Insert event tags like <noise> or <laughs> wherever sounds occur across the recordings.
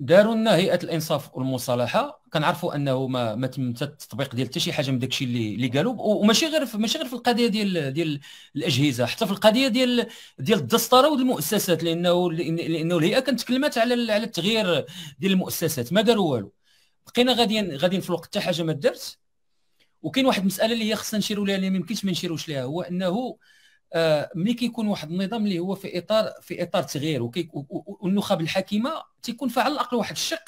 داروا لنا هيئه الانصاف والمصالحه كنعرفوا انه ما ما تم التطبيق ديال حتى شي حاجه من داكشي اللي اللي قالوا وماشي غير ماشي غير في القضيه ديال ديال الاجهزه حتى في القضيه ديال ديال الدستره والمؤسسات لانه لانه الهيئه كانت تكلمات على على التغيير ديال المؤسسات ما داروا والو بقينا غاديين غاديين في الوقت حتى حاجه ما دارت وكاين واحد المساله اللي هي خصنا نشيروا لها اللي ما يمكنش ما نشيروش لها هو انه آه، ملي كيكون واحد النظام اللي هو في اطار في اطار تغيير والنخب الحاكمه تيكون فيها على الاقل واحد الشق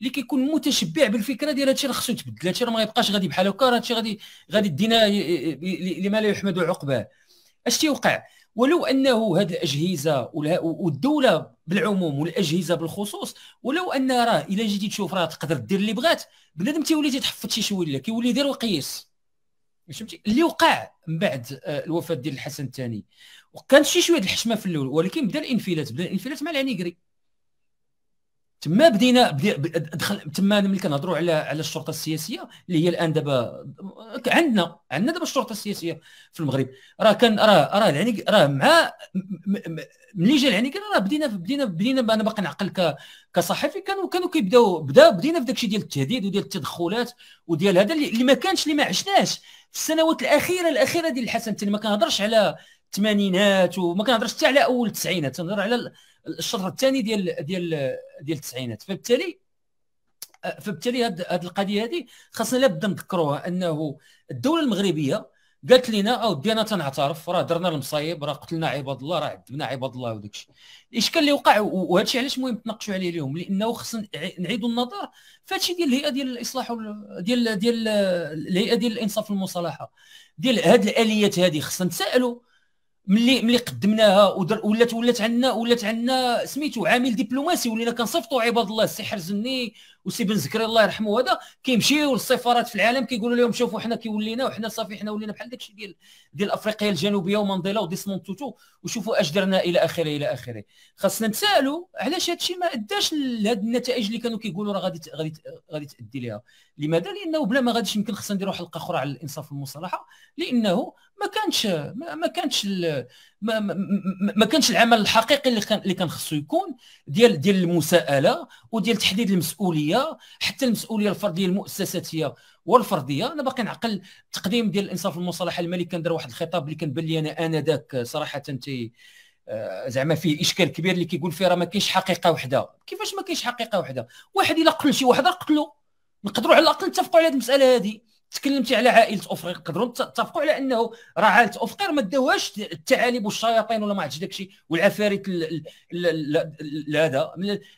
اللي كيكون متشبع بالفكره ديال هادشي راه خصو يتبدل هادشي راه ما يبقاش غادي بحال هكا هادشي غادي غادي دينا لما لا يحمد عقباه اش تيوقع ولو انه هاد الاجهزه والدوله بالعموم والاجهزه بالخصوص ولو ان راه الا جيتي تشوف راه تقدر دير اللي بغات بنادم تيولي تيتحفظ شي شويه كيولي يدير ويقيس فهمتي اللي وقع من بعد آه، الوفاه ديال الحسن الثاني وكان شي شويه الحشمه في الاول ولكن بدا الانفلات بدا الانفلات مع العنيقري تما بدينا بدي دخل تما ملي كنهضروا على على الشرطه السياسيه اللي هي الان دابا عندنا عندنا دابا الشرطه السياسيه في المغرب راه كان راه راه العنيك راه مع ملي جا العنيك راه بدينا بدينا بدينا انا باقي نعقل كصحفي كانوا كانوا كيبداو بدا بدينا في داكشي ديال التهديد وديال التدخلات وديال هذا اللي ما كانش اللي ما عشناش في السنوات الاخيره الاخيره ديال الحسن الثاني ما كنهضرش على الثمانينات وما كنهضرش حتى على اول التسعينات تنهضر على الشطر الثاني ديال ديال ديال التسعينات فبالتالي فبالتالي هذه القضيه هذه خاصنا لابد نذكروها انه الدوله المغربيه قالت لنا او دينا تنعترف راه درنا المصايب راه قتلنا عباد الله راه عذبنا عباد الله وداك الشيء الاشكال اللي وقع وهذا الشيء علاش مهم تناقشوا عليه اليوم لانه خصنا نعيدوا النظر في هذا الشيء ديال الهيئه ديال الاصلاح ديال ديال الهيئه ديال الانصاف والمصالحه ديال هذه الاليات هذه خصنا نتسائلوا ملي ملي قدمناها ودر ولات ولات عندنا ولات عندنا سميتو عامل دبلوماسي ولينا كنصيفطوا عباد الله السي حرزني وسي بن زكريا الله يرحمه هذا كيمشيو للسفارات في العالم كيقولوا لهم شوفوا حنا ولينا وحنا صافي حنا ولينا بحال داكشي ديال ديال افريقيا الجنوبيه ومانديلا وديسمون توتو وشوفوا اش درنا الى اخره الى اخره خاصنا نتسالوا علاش هادشي ما اداش لهاد النتائج اللي كانوا كيقولوا راه غادي غادي غادي تادي ليها لماذا لانه بلا ما غاديش يمكن خصنا نديروا حلقه اخرى على الانصاف والمصالحه لانه ما كانش ما كانتش ما, ما, ما كانش العمل الحقيقي اللي كان اللي كان خصو يكون ديال ديال المساءله وديال تحديد المسؤوليه حتى المسؤوليه الفرديه المؤسساتيه والفرديه انا باقي نعقل التقديم ديال الانصاف المصالحه المالي كان دار واحد الخطاب اللي كان بان لي انا انذاك صراحه انت آه، زعما فيه اشكال كبير اللي كيقول فيه راه ما كاينش حقيقه وحده كيفاش ما كاينش حقيقه وحده واحد الا قتل شي واحد راه قتلو نقدروا على الاقل نتفقوا على هذه المساله هذه تكلمتي على عائله افقير قدروا تتفقوا على انه راه عائله افقير ما داوهاش الثعالب والشياطين ولا ما عرفتش داك الشيء والعفاريت هذا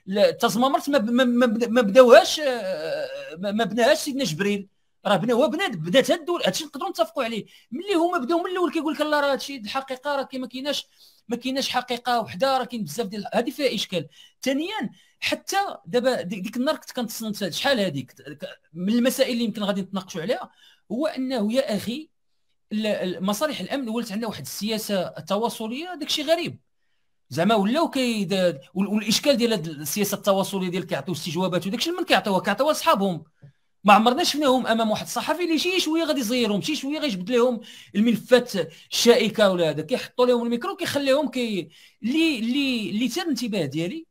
التزمامرت ما بداوهاش آه، ما بناهاش سيدنا جبريل راه بناوها بنات بدات هاد الدول هادشي نقدروا نتفقوا عليه ملي هما بداو من الاول كيقول لك لا راه هادشي الحقيقه راه كما كايناش ما كايناش حقيقه وحده راه كاين بزاف ديال هذه فيها اشكال ثانيا حتى دابا ديك النهار كنت كنتصنت شحال هذيك من المسائل اللي يمكن غادي نتناقشوا عليها هو انه يا اخي مصالح الامن ولات عندنا واحد السياسه التواصليه داكشي غريب زعما ولاو كي والاشكال ديال السياسه التواصليه ديال كيعطيو استجوابات وداكشي من كيعطيوها كيعطيوها اصحابهم ما عمرنا شفناهم امام واحد الصحفي اللي شي شويه غادي يزيرهم شي شويه غيجبد لهم الملفات الشائكه ولا هذا كيحطوا لهم الميكرو كيخليهم كي اللي اللي اللي تر الانتباه ديالي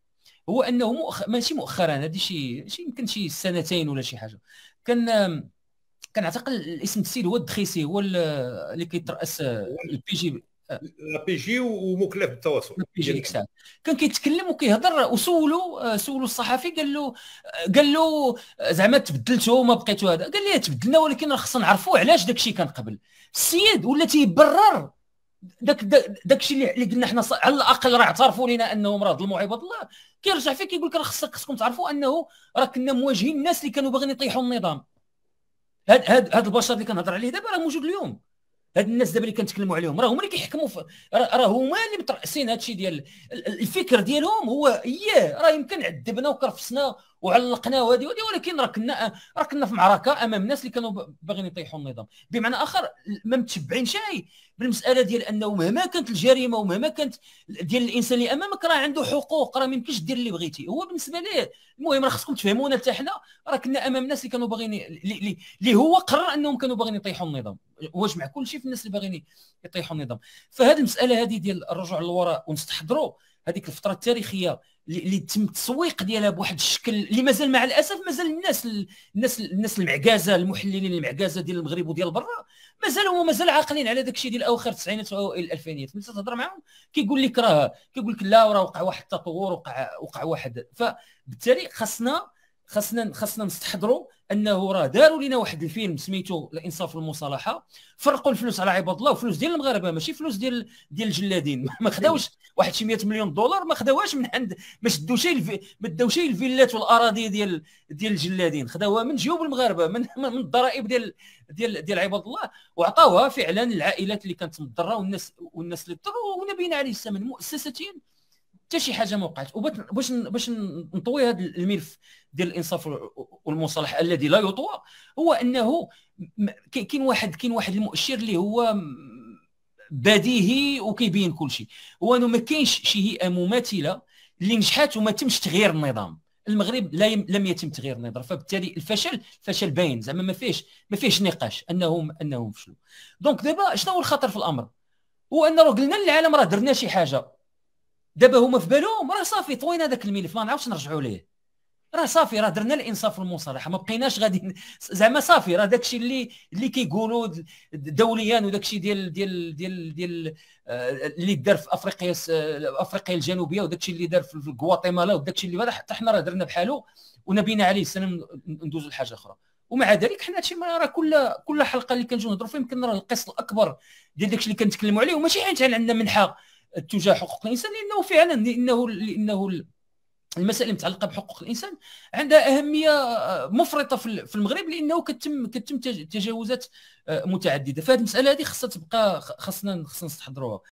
هو انه مؤخ... ماشي مؤخرا هذه شي شي يمكن شي سنتين ولا شي حاجه كان كنعتقل الاسم السيد هو الدخيسي هو اللي كيتراس البي جي بي جي ومكلف بالتواصل بي كان كيتكلم وكيهضر وسولو آه، سولو الصحفي قال له آه، قال له آه، زعما تبدلتوا وما بقيتوا هذا قال لي تبدلنا ولكن خصنا نعرفوا علاش داك الشيء كان قبل السيد ولا تيبرر داك داك الشيء اللي قلنا حنا على الاقل راه اعترفوا لنا انه مرض الموعظه الله كيرجع فيه كيقول لك راه خصكم تعرفوا انه راه كنا مواجهين الناس اللي كانوا باغيين يطيحوا النظام هاد هاد البشر اللي كنهضر عليه دابا راه موجود اليوم هاد الناس دابا اللي كنتكلموا عليهم راه هما اللي كيحكموا راه هما اللي مترأسين هادشي ديال الفكر ديالهم هو اياه راه يمكن عذبنا وكرفسنا وعلقنا وهادي وهادي ولكن راه كنا راه كنا في معركه امام الناس اللي كانوا باغيين يطيحوا النظام بمعنى اخر ما متبعين شيء بالمساله ديال انه مهما كانت الجريمه ومهما كانت ديال الانسان اللي امامك راه عنده حقوق راه ما يمكنش دير اللي بغيتي هو بالنسبه ليه المهم راه خصكم تفهمونا حتى حنا راه كنا امام الناس اللي كانوا باغيين اللي هو قرر انهم كانوا باغيين يطيحوا النظام هو جمع كل شيء في الناس اللي باغيين يطيحوا النظام فهذه المساله هذه ديال الرجوع للوراء ونستحضروا هذيك الفتره التاريخيه اللي تم التسويق ديالها بواحد الشكل اللي مازال مع الاسف مازال الناس الناس الناس المعكازه المحللين المعكازه ديال المغرب وديال برا مازال هما مازال عاقلين على داك الشيء ديال اواخر التسعينات واوائل الالفينيات ملي تهضر معاهم كيقول لك راه كيقول لك لا راه وقع واحد التطور وقع وقع واحد فبالتالي خاصنا خصنا خصنا نستحضروا انه راه داروا لنا واحد الفيلم سميتو الانصاف والمصالحه فرقوا الفلوس على عباد الله وفلوس ديال المغاربه ماشي فلوس ديال ديال الجلادين <laughs> ما خداوش واحد شي 100 مليون دولار ما خداوهاش من عند ما شدوش ما داوش الفيلات والاراضي ديال ديال الجلادين خداوها من جيوب المغاربه من <laughs> من الضرائب ديال ديال ديال عباد الله وعطاوها فعلا للعائلات اللي كانت مضره والناس والناس اللي ضروا ونبينا عليه السلام مؤسسه حتى شي حاجه ما وقعت وباش باش نطوي هذا الملف ديال الانصاف والمصالح الذي لا يطوى هو انه كاين واحد كاين واحد المؤشر اللي هو بديهي وكيبين كل شيء هو انه ما كاينش شي هيئه مماثله اللي نجحت وما تمش تغيير النظام المغرب لا يم... لم يتم تغيير النظام فبالتالي الفشل فشل باين زعما ما فيهش ما فيهش نقاش انهم انهم فشلوا دونك دابا شنو هو الخطر في الامر هو ان قلنا للعالم راه درنا شي حاجه دابا هما في بالهم راه صافي طوينا داك الملف ما نعاودش نرجعوا ليه راه صافي راه درنا الانصاف والمصالحه ما بقيناش غادي زعما صافي راه داكشي اللي اللي كيقولوا دوليا وداكشي ديال ديال ديال ديال آه، اللي دار في افريقيا افريقيا الجنوبيه وداكشي اللي دار في غواتيمالا وداكشي اللي حتى حنا راه درنا بحالو ونبينا عليه السلام ندوزوا لحاجه اخرى ومع ذلك حنا هادشي راه كل كل حلقه اللي كنجيو نهضروا فيها يمكن راه القسط الاكبر ديال داكشي اللي كنتكلموا عليه وماشي حيت عندنا منحه تجاه حقوق الانسان لانه فعلا لانه لانه المسائل المتعلقه بحقوق الانسان عندها اهميه آه، مفرطه في المغرب لانه كتم كتم تجاوزات آه، متعدده فهاد المساله هذه خاصها تبقى خاصنا خاصنا نستحضروها